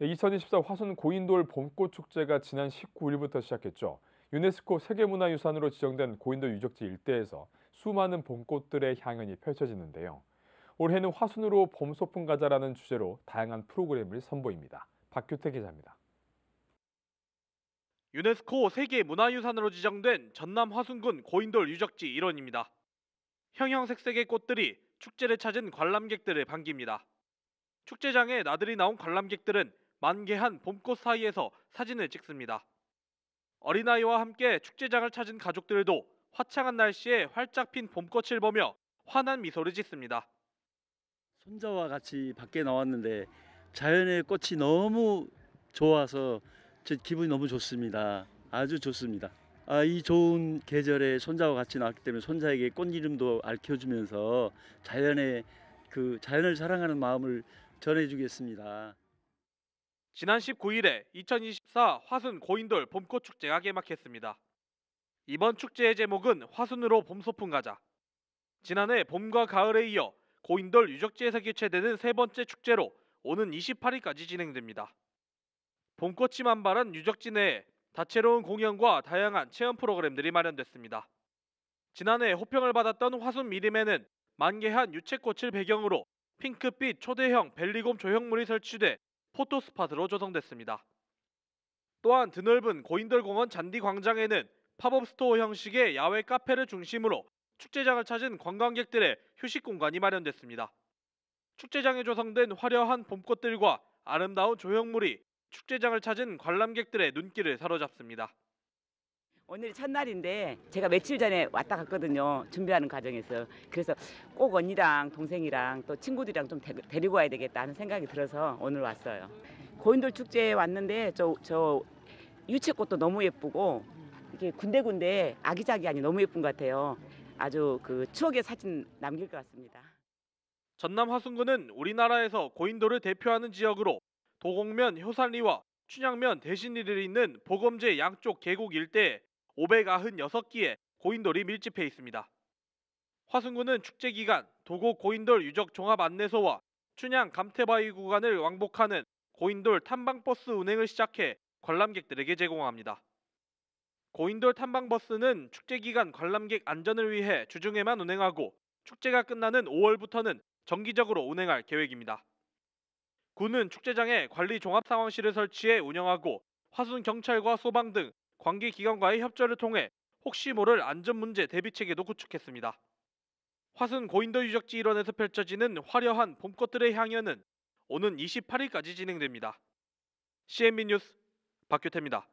2024 화순 고인돌 봄꽃 축제가 지난 19일부터 시작했죠. 유네스코 세계문화유산으로 지정된 고인돌 유적지 일대에서 수많은 봄꽃들의 향연이 펼쳐지는데요. 올해는 화순으로 봄 소풍 가자라는 주제로 다양한 프로그램을 선보입니다. 박규태 기자입니다. 유네스코 세계문화유산으로 지정된 전남 화순군 고인돌 유적지 일원입니다. 형형색색의 꽃들이 축제를 찾은 관람객들을 반깁니다. 축제장에 나들이 나온 관람객들은 만개한 봄꽃 사이에서 사진을 찍습니다. 어린아이와 함께 축제장을 찾은 가족들도 화창한 날씨에 활짝 핀 봄꽃을 보며 환한 미소를 짓습니다. 손자와 같이 밖에 나왔는데 자연의 꽃이 너무 좋아서 제 기분이 너무 좋습니다. 아주 좋습니다. 아, 이 좋은 계절에 손자와 같이 나왔기 때문에 손자에게 꽃 이름도 알려주면서 자연의 그 자연을 사랑하는 마음을 전해주겠습니다. 지난 19일에 2024 화순 고인돌 봄꽃 축제가 개막했습니다. 이번 축제의 제목은 화순으로 봄 소풍 가자. 지난해 봄과 가을에 이어 고인돌 유적지에서 개최되는 세 번째 축제로 오는 28일까지 진행됩니다. 봄꽃이 만발한 유적지 내에 다채로운 공연과 다양한 체험 프로그램들이 마련됐습니다. 지난해 호평을 받았던 화순 미림에는 만개한 유채꽃을 배경으로 핑크빛 초대형 벨리곰 조형물이 설치돼 포토스팟으로 조성됐습니다. 또한 드넓은 고인돌공원 잔디 광장에는 팝업 스토어 형식의 야외 카페를 중심으로 축제장을 찾은 관광객들의 휴식 공간이 마련됐습니다. 축제장에 조성된 화려한 봄꽃들과 아름다운 조형물이 축제장을 찾은 관람객들의 눈길을 사로잡습니다. 오늘 첫날인데 제가 며칠 전에 왔다 갔거든요. 준비하는 과정에서. 그래서 꼭 언니랑 동생이랑 또 친구들이랑 좀 데, 리고 와야 되겠다는 생각이 들어서 오늘 왔어요. 고인돌 축제에 왔는데 저, 저 유채꽃도 너무 예쁘고 이게 군데군데 아기자기하니 너무 예쁜 것 같아요. 아주 그 추억의 사진 남길 것 같습니다. 전남 화순군은 우리나라에서 고인돌을 대표하는 지역으로 도곡면 효산리와 춘향면 대신리를 잇는 보검제 양쪽 계곡 일대에 596기의 고인돌이 밀집해 있습니다. 화순군은 축제 기간 도곡 고인돌 유적 종합 안내소와 춘향 감태바위 구간을 왕복하는 고인돌 탐방버스 운행을 시작해 관람객들에게 제공합니다. 고인돌 탐방버스는 축제 기간 관람객 안전을 위해 주중에만 운행하고 축제가 끝나는 5월부터는 정기적으로 운행할 계획입니다. 군은 축제장에 관리 종합 상황실을 설치해 운영하고 화순 경찰과 소방 등 관계 기관과의 협조를 통해 혹시 모를 안전 문제 대비 체계도 구축했습니다. 화순 고인도 유적지 일원에서 펼쳐지는 화려한 봄꽃들의 향연은 오는 28일까지 진행됩니다. CNB 뉴스 박규태입니다.